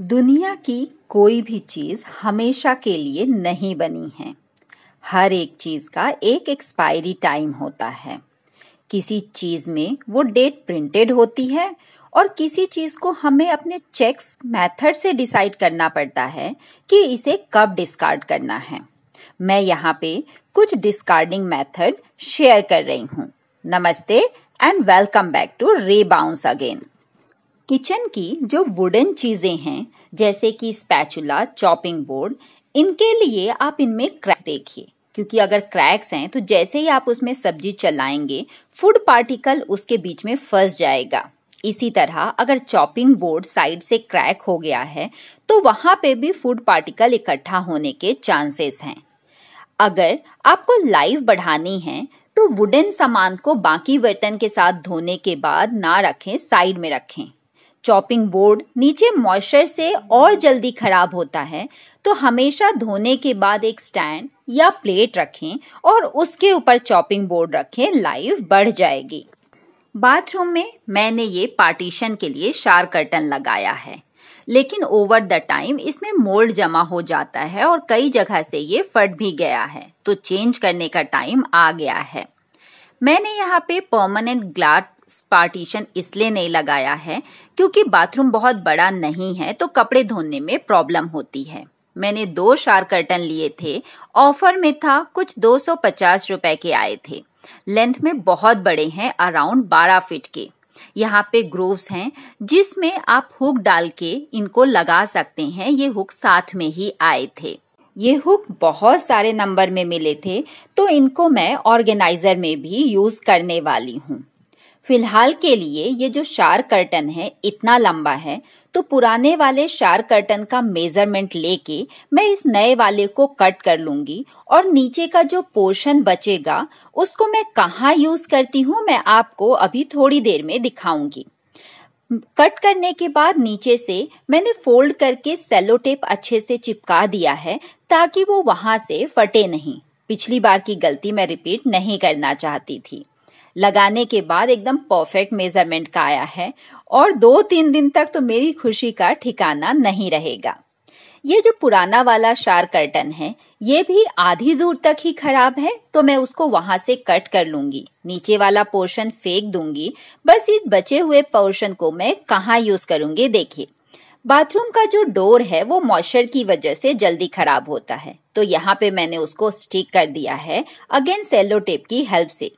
दुनिया की कोई भी चीज़ हमेशा के लिए नहीं बनी है हर एक चीज़ का एक एक्सपायरी टाइम होता है किसी चीज़ में वो डेट प्रिंटेड होती है और किसी चीज़ को हमें अपने चेक्स मेथड से डिसाइड करना पड़ता है कि इसे कब डिस्कार्ड करना है मैं यहाँ पे कुछ डिस्कार्डिंग मेथड शेयर कर रही हूँ नमस्ते and welcome back to rebounce again kitchen की जो वुडन चीज़ें हैं जैसे कि स्पैचुला चॉपिंग बोर्ड इनके लिए आप इनमें क्रैक्स देखिए क्योंकि अगर क्रैक्स हैं तो जैसे ही आप उसमें सब्जी चलाएंगे फूड पार्टिकल उसके बीच में फंस जाएगा इसी तरह अगर चॉपिंग बोर्ड साइड से क्रैक हो गया है तो वहाँ पे भी फूड पार्टिकल इकट्ठा होने के चांसेस हैं अगर आपको लाइव बढ़ानी है तो वुडन सामान को बाकी बर्तन के साथ धोने के बाद ना रखें साइड में रखें चॉपिंग बोर्ड नीचे मॉइस्चर से और जल्दी खराब होता है तो हमेशा धोने के बाद एक स्टैंड या प्लेट रखें और उसके ऊपर चॉपिंग बोर्ड रखें लाइफ बढ़ जाएगी बाथरूम में मैंने ये पार्टीशन के लिए शार कर्टन लगाया है लेकिन ओवर द टाइम इसमें मोल्ड जमा हो जाता है और कई जगह से ये फट भी गया है तो चेंज करने का टाइम आ गया है मैंने यहाँ पे परमानेंट ग्लास पार्टीशन इसलिए नहीं लगाया है क्योंकि बाथरूम बहुत बड़ा नहीं है तो कपड़े धोने में प्रॉब्लम होती है मैंने दो शार कर्टन लिए थे ऑफर में था कुछ 250 रुपए के आए थे लेंथ में बहुत बड़े हैं अराउंड 12 फीट के यहाँ पे ग्रोव्स हैं जिसमें आप हुक डाल के इनको लगा सकते हैं ये हुक साथ में ही आए थे ये हुक बहुत सारे नंबर में मिले थे तो इनको मैं ऑर्गेनाइजर में भी यूज करने वाली हूँ फिलहाल के लिए ये जो शार कर्टन है इतना लंबा है तो पुराने वाले शार कर्टन का मेजरमेंट लेके मैं इस नए वाले को कट कर लूंगी और नीचे का जो पोर्शन बचेगा उसको मैं कहाँ यूज करती हूँ मैं आपको अभी थोड़ी देर में दिखाऊंगी कट करने के बाद नीचे से मैंने फोल्ड करके सेलो टेप अच्छे से चिपका दिया है ताकि वो वहां से फटे नहीं पिछली बार की गलती मैं रिपीट नहीं करना चाहती थी लगाने के बाद एकदम परफेक्ट मेजरमेंट का आया है और दो तीन दिन तक तो मेरी खुशी का ठिकाना नहीं रहेगा ये जो पुराना वाला शार कर्टन है ये भी आधी दूर तक ही खराब है तो मैं उसको वहां से कट कर लूंगी नीचे वाला पोर्शन फेंक दूंगी बस इस बचे हुए पोर्शन को मैं कहाँ यूज करूंगी देखिए बाथरूम का जो डोर है वो मॉइस्चर की वजह से जल्दी खराब होता है तो यहाँ पे मैंने उसको स्टिक कर दिया है अगेन सेलो टेप की हेल्प से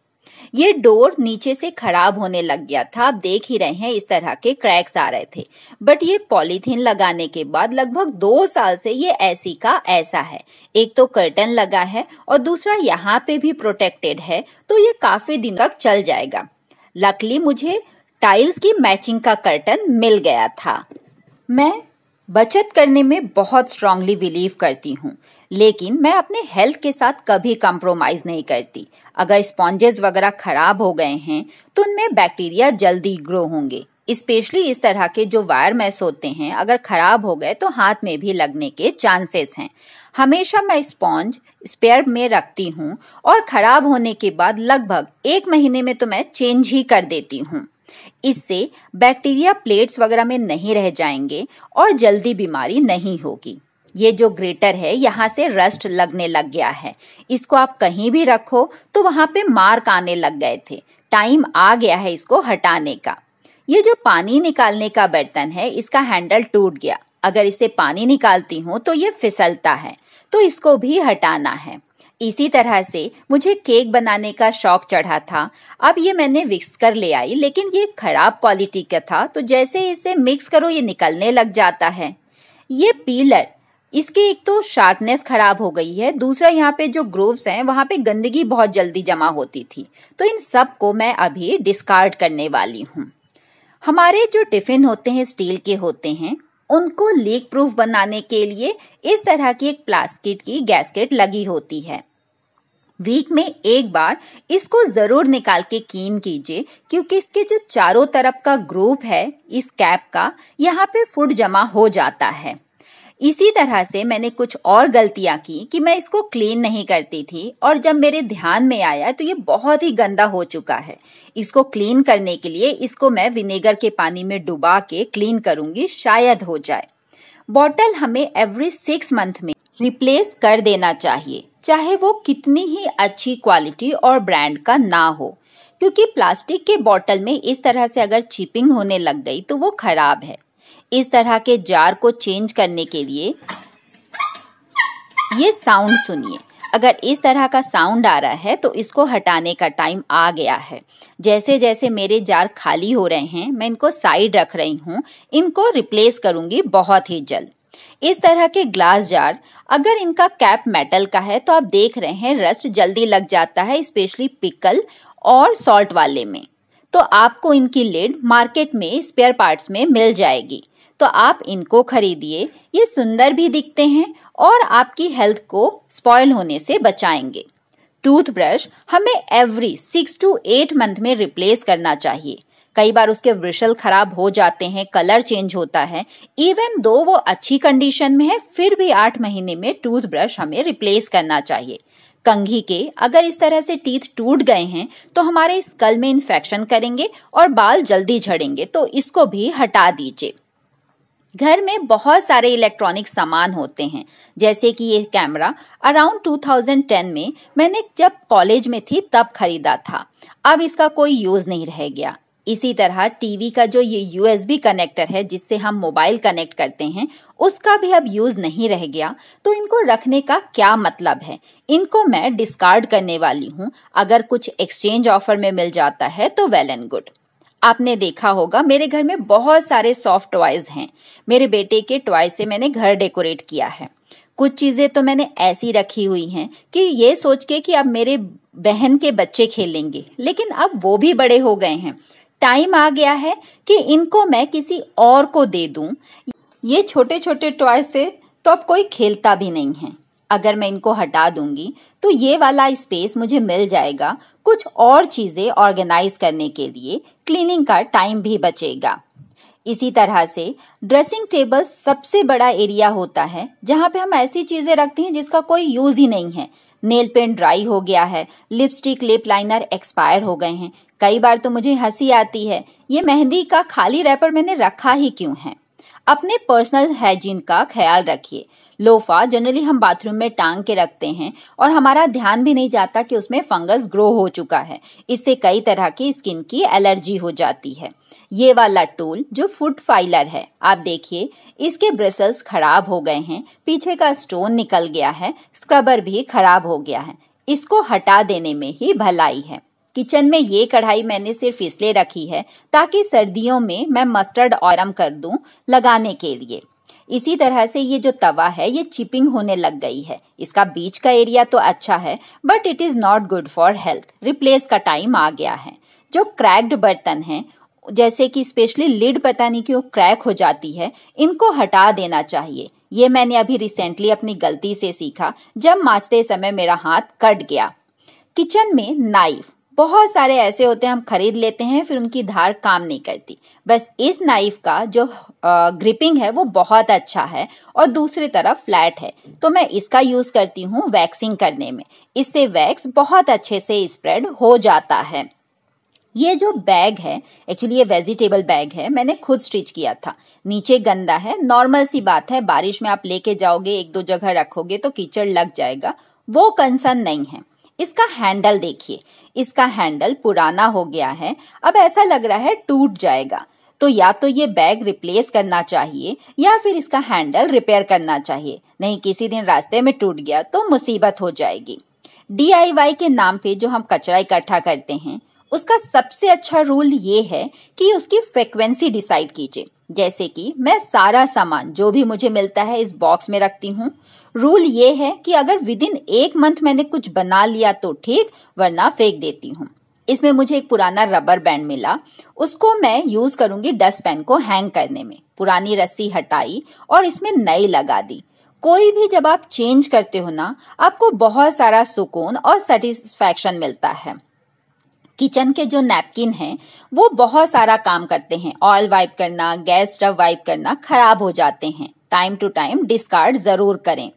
ये डोर नीचे से खराब होने लग गया था आप देख ही रहे हैं इस तरह के क्रैक्स आ रहे थे बट ये पॉलीथीन लगाने के बाद लगभग दो साल से ये ऐसी का ऐसा है एक तो कर्टन लगा है और दूसरा यहाँ पे भी प्रोटेक्टेड है तो ये काफी दिन तक चल जाएगा लकली मुझे टाइल्स की मैचिंग का कर्टन मिल गया था मैं बचत करने में बहुत स्ट्रांगली बिलीव करती हूँ लेकिन मैं अपने हेल्थ के साथ कभी कम्प्रोमाइज नहीं करती अगर स्पॉन्जेस वगैरह खराब हो गए हैं तो उनमें बैक्टीरिया जल्दी ग्रो होंगे स्पेशली इस तरह के जो वायर मैस होते हैं अगर खराब हो गए तो हाथ में भी लगने के चांसेस हैं हमेशा मैं स्पॉन्ज स्पेयर में रखती हूँ और खराब होने के बाद लगभग एक महीने में तो मैं चेंज ही कर देती हूँ इससे बैक्टीरिया प्लेट्स वगैरह में नहीं रह जाएंगे और जल्दी बीमारी नहीं होगी ये जो ग्रेटर है यहाँ से रस्ट लगने लग गया है इसको आप कहीं भी रखो तो वहां पे मार्क आने लग गए थे टाइम आ गया है इसको हटाने का ये जो पानी निकालने का बर्तन है इसका हैंडल टूट गया अगर इसे पानी निकालती हूँ तो ये फिसलता है तो इसको भी हटाना है इसी तरह से मुझे केक बनाने का शौक चढ़ा था अब ये मैंने विक्स कर ले आई लेकिन ये खराब क्वालिटी का था तो जैसे इसे मिक्स करो ये निकलने लग जाता है ये पीलर इसकी एक तो शार्पनेस खराब हो गई है दूसरा यहाँ पे जो ग्रोव्स हैं वहाँ पे गंदगी बहुत जल्दी जमा होती थी तो इन सब को मैं अभी डिस्कार्ड करने वाली हूँ हमारे जो टिफिन होते हैं स्टील के होते हैं उनको लीक प्रूफ बनाने के लिए इस तरह की एक प्लास्टिक की गैसकेट लगी होती है वीक में एक बार इसको जरूर निकाल के कीन कीजिए क्योंकि इसके जो चारों तरफ का ग्रुप है इस कैप का यहाँ पे फूड जमा हो जाता है इसी तरह से मैंने कुछ और गलतियां की कि मैं इसको क्लीन नहीं करती थी और जब मेरे ध्यान में आया तो ये बहुत ही गंदा हो चुका है इसको क्लीन करने के लिए इसको मैं विनेगर के पानी में डुबा के क्लीन करूंगी शायद हो जाए बॉटल हमें एवरी सिक्स मंथ में रिप्लेस कर देना चाहिए चाहे वो कितनी ही अच्छी क्वालिटी और ब्रांड का ना हो क्योंकि प्लास्टिक के बॉटल में इस तरह से अगर चिपिंग होने लग गई तो वो खराब है इस तरह के जार को चेंज करने के लिए ये साउंड सुनिए अगर इस तरह का साउंड आ रहा है तो इसको हटाने का टाइम आ गया है जैसे जैसे मेरे जार खाली हो रहे हैं मैं इनको साइड रख रही हूँ इनको रिप्लेस करूंगी बहुत ही जल्द इस तरह के ग्लास जार अगर इनका कैप मेटल का है तो आप देख रहे हैं रस्ट जल्दी लग जाता है स्पेशली पिकल और सॉल्ट वाले में तो आपको इनकी लेड मार्केट में स्पेयर पार्ट्स में मिल जाएगी तो आप इनको खरीदिए ये सुंदर भी दिखते हैं और आपकी हेल्थ को स्पॉयल होने से बचाएंगे टूथब्रश हमें every six to eight month में रिप्लेस करना चाहिए कई बार उसके ब्रिशल खराब हो जाते हैं कलर चेंज होता है इवन दो वो अच्छी कंडीशन में है फिर भी आठ महीने में टूथब्रश हमें रिप्लेस करना चाहिए कंघी के अगर इस तरह से टीथ टूट गए हैं तो हमारे स्कल में इन्फेक्शन करेंगे और बाल जल्दी झड़ेंगे तो इसको भी हटा दीजिए घर में बहुत सारे इलेक्ट्रॉनिक सामान होते हैं जैसे कि ये कैमरा अराउंड 2010 में मैंने जब कॉलेज में थी तब खरीदा था अब इसका कोई यूज नहीं रह गया इसी तरह टीवी का जो ये यूएसबी कनेक्टर है जिससे हम मोबाइल कनेक्ट करते हैं उसका भी अब यूज नहीं रह गया तो इनको रखने का क्या मतलब है इनको मैं डिस्कार्ड करने वाली हूँ अगर कुछ एक्सचेंज ऑफर में मिल जाता है तो वेल एंड गुड आपने देखा होगा मेरे घर में बहुत सारे सॉफ्ट टॉयज हैं मेरे बेटे के टॉय से मैंने घर डेकोरेट किया है कुछ चीजें तो मैंने ऐसी रखी हुई हैं कि ये सोच के कि अब मेरे बहन के बच्चे खेलेंगे लेकिन अब वो भी बड़े हो गए हैं टाइम आ गया है कि इनको मैं किसी और को दे दूं ये छोटे छोटे टॉय से तो अब कोई खेलता भी नहीं है अगर मैं इनको हटा दूंगी तो ये वाला स्पेस मुझे मिल जाएगा कुछ और चीजें ऑर्गेनाइज करने के लिए क्लीनिंग का टाइम भी बचेगा इसी तरह से ड्रेसिंग टेबल सबसे बड़ा एरिया होता है जहाँ पे हम ऐसी चीजें रखते हैं जिसका कोई यूज ही नहीं है नेल पेंट ड्राई हो गया है लिपस्टिक लिप लाइनर एक्सपायर हो गए हैं कई बार तो मुझे हंसी आती है ये मेहंदी का खाली रैपर मैंने रखा ही क्यों है अपने पर्सनल हाइजीन का ख्याल रखिए लोफा जनरली हम बाथरूम में टांग के रखते हैं और हमारा ध्यान भी नहीं जाता कि उसमें फंगस ग्रो हो चुका है इससे कई तरह की स्किन की एलर्जी हो जाती है ये वाला टूल जो फुट फाइलर है आप देखिए इसके ब्रिसल्स खराब हो गए हैं पीछे का स्टोन निकल गया है स्क्रबर भी खराब हो गया है इसको हटा देने में ही भलाई है किचन में ये कढ़ाई मैंने सिर्फ इसलिए रखी है ताकि सर्दियों में मैं मस्टर्ड ऑरम कर दूं लगाने के लिए इसी तरह से ये जो तवा है ये चिपिंग होने लग गई है इसका बीच का एरिया तो अच्छा है but it is not good for health replace का टाइम आ गया है जो क्रैक्ड बर्तन है जैसे कि स्पेशली लिड पता नहीं क्यों क्रैक हो जाती है इनको हटा देना चाहिए ये मैंने अभी रिसेंटली अपनी गलती से सीखा जब माचते समय मेरा हाथ कट गया किचन में नाइफ बहुत सारे ऐसे होते हैं हम खरीद लेते हैं फिर उनकी धार काम नहीं करती बस इस नाइफ का जो ग्रिपिंग है वो बहुत अच्छा है और दूसरी तरफ फ्लैट है तो मैं इसका यूज करती हूँ वैक्सिंग करने में इससे वैक्स बहुत अच्छे से स्प्रेड हो जाता है ये जो बैग है एक्चुअली ये वेजिटेबल बैग है मैंने खुद स्टिच किया था नीचे गंदा है नॉर्मल सी बात है बारिश में आप लेके जाओगे एक दो जगह रखोगे तो कीचड़ लग जाएगा वो कंसर्न नहीं है इसका हैंडल देखिए इसका हैंडल पुराना हो गया है अब ऐसा लग रहा है टूट जाएगा तो या तो ये बैग रिप्लेस करना चाहिए या फिर इसका हैंडल रिपेयर करना चाहिए नहीं किसी दिन रास्ते में टूट गया तो मुसीबत हो जाएगी डी के नाम पे जो हम कचरा इकट्ठा करते हैं उसका सबसे अच्छा रूल ये है कि उसकी फ्रिक्वेंसी डिसाइड कीजिए जैसे कि मैं सारा सामान जो भी मुझे मिलता है इस बॉक्स में रखती हूँ रूल ये है कि अगर विद इन एक मंथ मैंने कुछ बना लिया तो ठीक वरना फेंक देती हूँ इसमें मुझे एक पुराना रबर बैंड मिला उसको मैं यूज करूंगी डस्ट पैन को हैंग करने में पुरानी रस्सी हटाई और इसमें नई लगा दी कोई भी जब आप चेंज करते हो ना आपको बहुत सारा सुकून और सेटिस्फेक्शन मिलता है किचन के जो नैपकिन हैं वो बहुत सारा काम करते हैं ऑयल वाइप करना गैस स्टव वाइप करना खराब हो जाते हैं टाइम टू टाइम डिस्कार्ड जरूर करें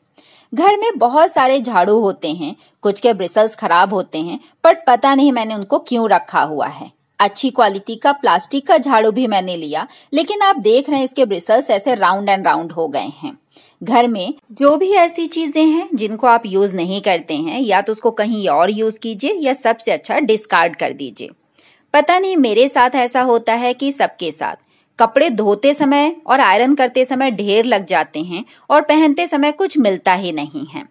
घर में बहुत सारे झाड़ू होते हैं कुछ के ब्रिसल्स खराब होते हैं बट पता नहीं मैंने उनको क्यों रखा हुआ है अच्छी क्वालिटी का प्लास्टिक का झाड़ू भी मैंने लिया लेकिन आप देख रहे हैं इसके ब्रिसल्स ऐसे राउंड एंड राउंड हो गए हैं घर में जो भी ऐसी चीजें हैं जिनको आप यूज नहीं करते हैं या तो उसको कहीं और यूज कीजिए या सबसे अच्छा डिस्कार्ड कर दीजिए पता नहीं मेरे साथ ऐसा होता है कि सबके साथ कपड़े धोते समय और आयरन करते समय ढेर लग जाते हैं और पहनते समय कुछ मिलता ही नहीं है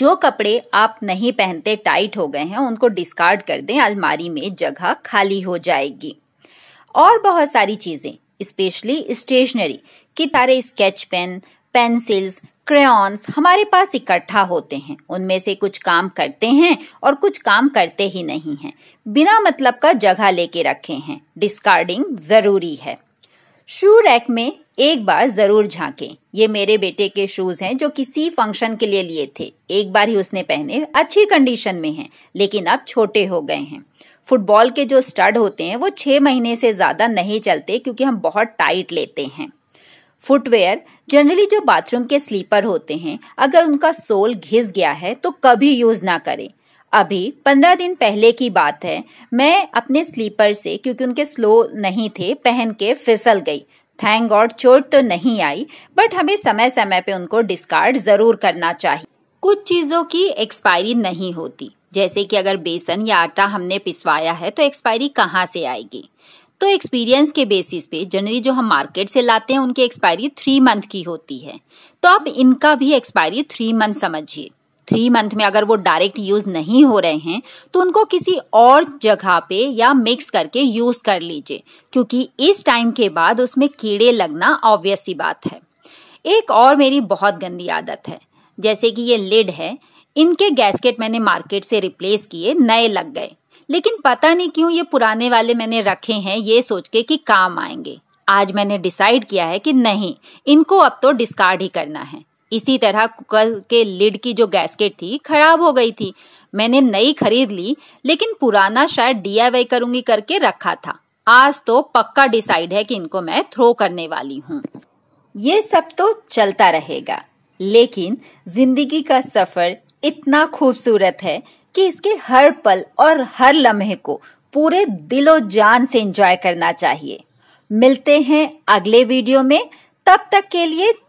जो कपड़े आप नहीं पहनते टाइट हो गए हैं उनको डिस्कार्ड कर दें अलमारी में जगह खाली हो जाएगी और बहुत सारी चीज़ें स्पेशली स्टेशनरी की तारे स्केच पेन पेंसिल्स क्रेन्स हमारे पास इकट्ठा होते हैं उनमें से कुछ काम करते हैं और कुछ काम करते ही नहीं हैं बिना मतलब का जगह लेके रखे हैं डिस्कार्डिंग ज़रूरी है शू रैक में एक बार जरूर झांके ये मेरे बेटे के शूज हैं जो किसी फंक्शन के लिए लिए थे एक बार ही उसने पहने अच्छी कंडीशन में हैं लेकिन अब छोटे हो गए हैं फुटबॉल के जो स्टड होते हैं वो छह महीने से ज़्यादा नहीं चलते क्योंकि हम बहुत टाइट लेते हैं फुटवेयर जनरली जो बाथरूम के स्लीपर होते हैं अगर उनका सोल घिस गया है तो कभी यूज़ ना करें अभी पंद्रह दिन पहले की बात है मैं अपने स्लीपर से क्योंकि उनके स्लो नहीं थे पहन के फिसल गई थैंक गॉड चोट तो नहीं आई बट हमें समय समय पे उनको डिस्कार्ड जरूर करना चाहिए कुछ चीज़ों की एक्सपायरी नहीं होती जैसे कि अगर बेसन या आटा हमने पिसवाया है तो एक्सपायरी कहाँ से आएगी तो एक्सपीरियंस के बेसिस पे जनरली जो हम मार्केट से लाते हैं उनकी एक्सपायरी थ्री मंथ की होती है तो आप इनका भी एक्सपायरी थ्री मंथ समझिए थ्री मंथ में अगर वो डायरेक्ट यूज नहीं हो रहे हैं तो उनको किसी और जगह पे या मिक्स करके यूज कर लीजिए क्योंकि इस टाइम के बाद उसमें कीड़े लगना ऑब्वियस सी बात है एक और मेरी बहुत गंदी आदत है जैसे कि ये लिड है इनके गैसकेट मैंने मार्केट से रिप्लेस किए नए लग गए लेकिन पता नहीं क्यों ये पुराने वाले मैंने रखे हैं ये सोच के कि काम आएंगे आज मैंने डिसाइड किया है कि नहीं इनको अब तो डिस्कार्ड ही करना है इसी तरह कुकर के लिड की जो गैसकेट थी खराब हो गई थी मैंने नई खरीद ली लेकिन पुराना शायद डीआईवाई करूंगी करके रखा था आज तो पक्का डिसाइड है कि इनको मैं थ्रो करने वाली हूँ ये सब तो चलता रहेगा लेकिन जिंदगी का सफर इतना खूबसूरत है कि इसके हर पल और हर लम्हे को पूरे दिलो जान से एंजॉय करना चाहिए मिलते हैं अगले वीडियो में तब तक के लिए